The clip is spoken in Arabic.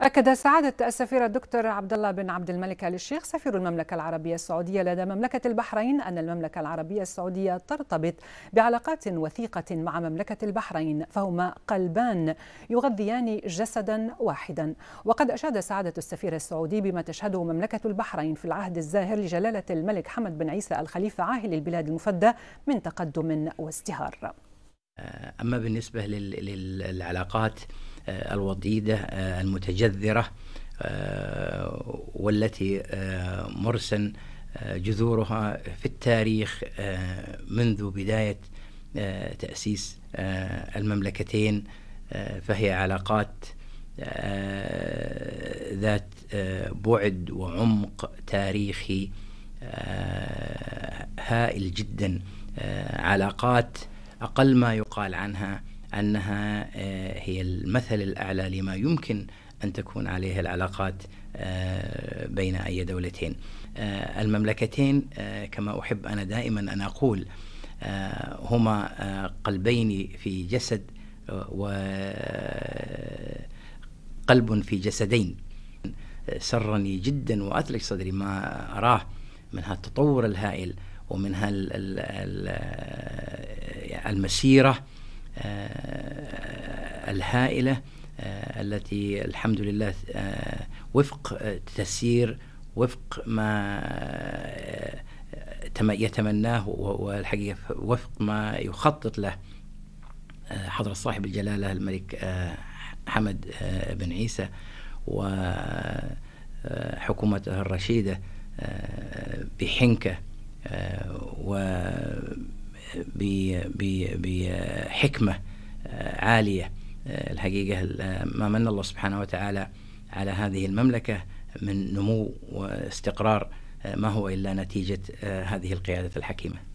أكد سعادة السفير الدكتور عبد الله بن عبد الملك آل الشيخ سفير المملكة العربية السعودية لدى مملكة البحرين أن المملكة العربية السعودية ترتبط بعلاقات وثيقة مع مملكة البحرين فهما قلبان يغذيان جسدا واحدا وقد أشاد سعادة السفير السعودي بما تشهده مملكة البحرين في العهد الزاهر لجلالة الملك حمد بن عيسى الخليفة عاهل البلاد المفدى من تقدم وازدهار آه، أما بالنسبة للعلاقات آه، الوضيدة آه، المتجذرة آه، والتي مرسن جذورها في التاريخ منذ بداية تأسيس المملكتين فهي علاقات ذات بعد وعمق تاريخي هائل جدا علاقات أقل ما يقال عنها أنها آه، هي المثل الأعلى لما يمكن أن تكون عليه العلاقات آه، بين أي دولتين آه، المملكتين كما أحب أنا دائما أن أقول هما قلبين في جسد وقلب في جسدين سرني جدا وأثلج صدري ما أراه من التطور الهائل ومن هال المسيرة الهائله آه، التي الحمد لله آه، وفق آه، تسير وفق ما يتمناه والحقيقه وفق ما يخطط له حضرة صاحب الجلالة الملك حمد بن عيسى وحكومته الرشيدة بحنكة وبحكمة عالية آه، الحقيقة آه، ما من الله سبحانه وتعالى على هذه المملكة من نمو واستقرار آه، ما هو إلا نتيجة هذه القيادة الحكيمة